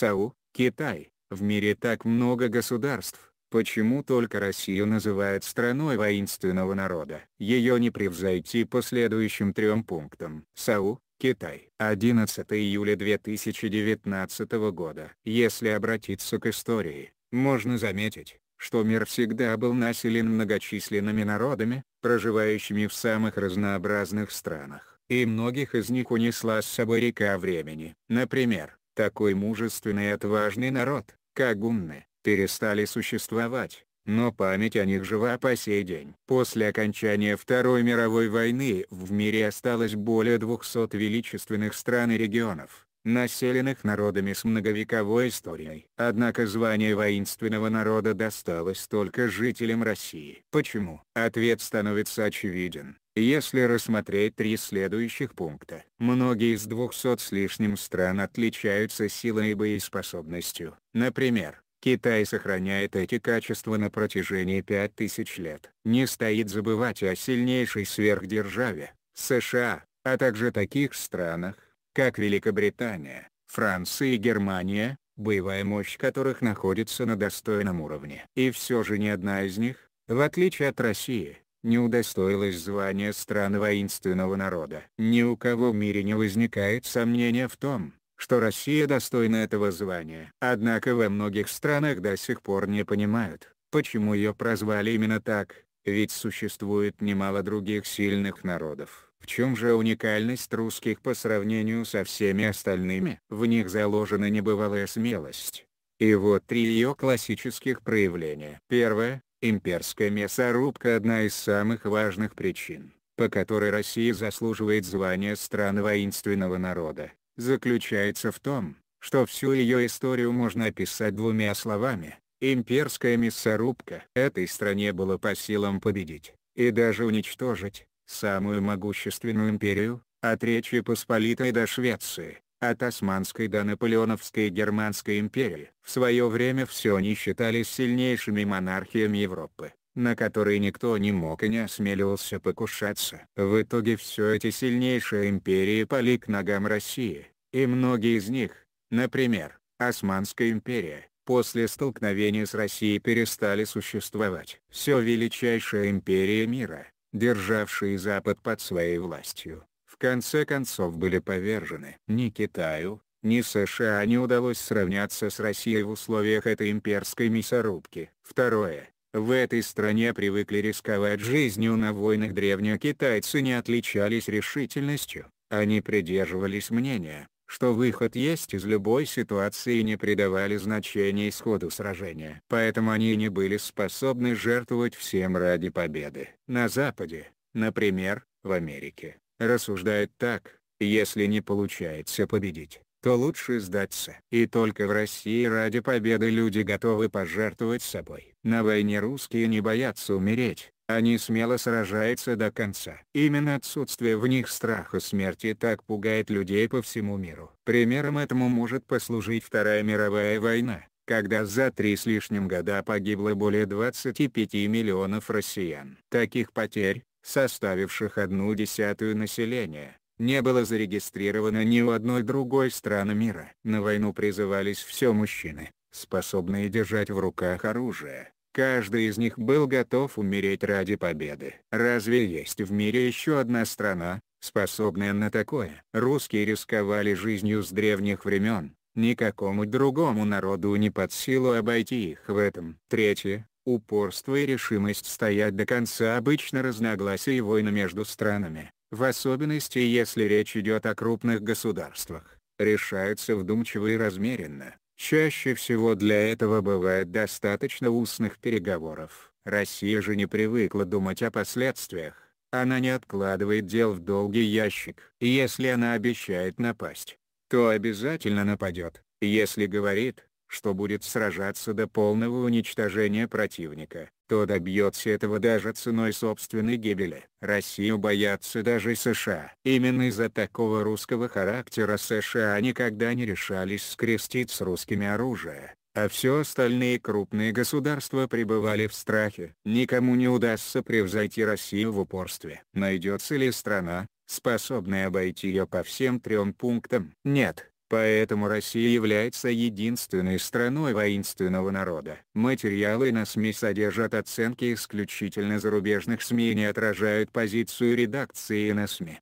САУ, Китай. В мире так много государств, почему только Россию называют страной воинственного народа? Ее не превзойти по следующим трем пунктам. САУ, Китай. 11 июля 2019 года. Если обратиться к истории, можно заметить, что мир всегда был населен многочисленными народами, проживающими в самых разнообразных странах, и многих из них унесла с собой река времени. Например, такой мужественный и отважный народ, как гунны, перестали существовать, но память о них жива по сей день. После окончания Второй мировой войны в мире осталось более 200 величественных стран и регионов, населенных народами с многовековой историей. Однако звание воинственного народа досталось только жителям России. Почему? Ответ становится очевиден. Если рассмотреть три следующих пункта, многие из 200 с лишним стран отличаются силой и боеспособностью. Например, Китай сохраняет эти качества на протяжении 5000 лет. Не стоит забывать о сильнейшей сверхдержаве, США, а также таких странах, как Великобритания, Франция и Германия, боевая мощь которых находится на достойном уровне. И все же ни одна из них, в отличие от России, не удостоилась звания стран воинственного народа. Ни у кого в мире не возникает сомнения в том, что Россия достойна этого звания. Однако во многих странах до сих пор не понимают, почему ее прозвали именно так, ведь существует немало других сильных народов. В чем же уникальность русских по сравнению со всеми остальными? В них заложена небывалая смелость. И вот три ее классических проявления. Первое Имперская мясорубка – одна из самых важных причин, по которой Россия заслуживает звания страны воинственного народа, заключается в том, что всю ее историю можно описать двумя словами – имперская мясорубка. Этой стране было по силам победить, и даже уничтожить, самую могущественную империю, от Речи Посполитой до Швеции от Османской до Наполеоновской Германской империи. В свое время все они считались сильнейшими монархиями Европы, на которые никто не мог и не осмеливался покушаться. В итоге все эти сильнейшие империи пали к ногам России, и многие из них, например, Османская империя, после столкновения с Россией перестали существовать. Все величайшие империи мира, державшие Запад под своей властью, конце концов были повержены. Ни Китаю, ни США не удалось сравняться с Россией в условиях этой имперской мясорубки. Второе. В этой стране привыкли рисковать жизнью на войнах древние китайцы не отличались решительностью, они придерживались мнения, что выход есть из любой ситуации и не придавали значения исходу сражения. Поэтому они не были способны жертвовать всем ради победы. На Западе, например, в Америке, рассуждает так, если не получается победить, то лучше сдаться. И только в России ради победы люди готовы пожертвовать собой. На войне русские не боятся умереть, они смело сражаются до конца. Именно отсутствие в них страха смерти так пугает людей по всему миру. Примером этому может послужить Вторая мировая война, когда за три с лишним года погибло более 25 миллионов россиян. Таких потерь, составивших одну десятую населения, не было зарегистрировано ни у одной другой страны мира. На войну призывались все мужчины, способные держать в руках оружие. Каждый из них был готов умереть ради победы. Разве есть в мире еще одна страна, способная на такое? Русские рисковали жизнью с древних времен, никакому другому народу не под силу обойти их в этом. Третье. Упорство и решимость стоять до конца обычно разногласия и войны между странами, в особенности если речь идет о крупных государствах, решаются вдумчиво и размеренно. Чаще всего для этого бывает достаточно устных переговоров. Россия же не привыкла думать о последствиях. Она не откладывает дел в долгий ящик. Если она обещает напасть, то обязательно нападет. Если говорит, что будет сражаться до полного уничтожения противника, то добьется этого даже ценой собственной гибели. Россию боятся даже США. Именно из-за такого русского характера США никогда не решались скрестить с русскими оружие, а все остальные крупные государства пребывали в страхе. Никому не удастся превзойти Россию в упорстве. Найдется ли страна, способная обойти ее по всем трем пунктам? Нет. Поэтому Россия является единственной страной воинственного народа. Материалы на СМИ содержат оценки исключительно зарубежных СМИ и не отражают позицию редакции на СМИ.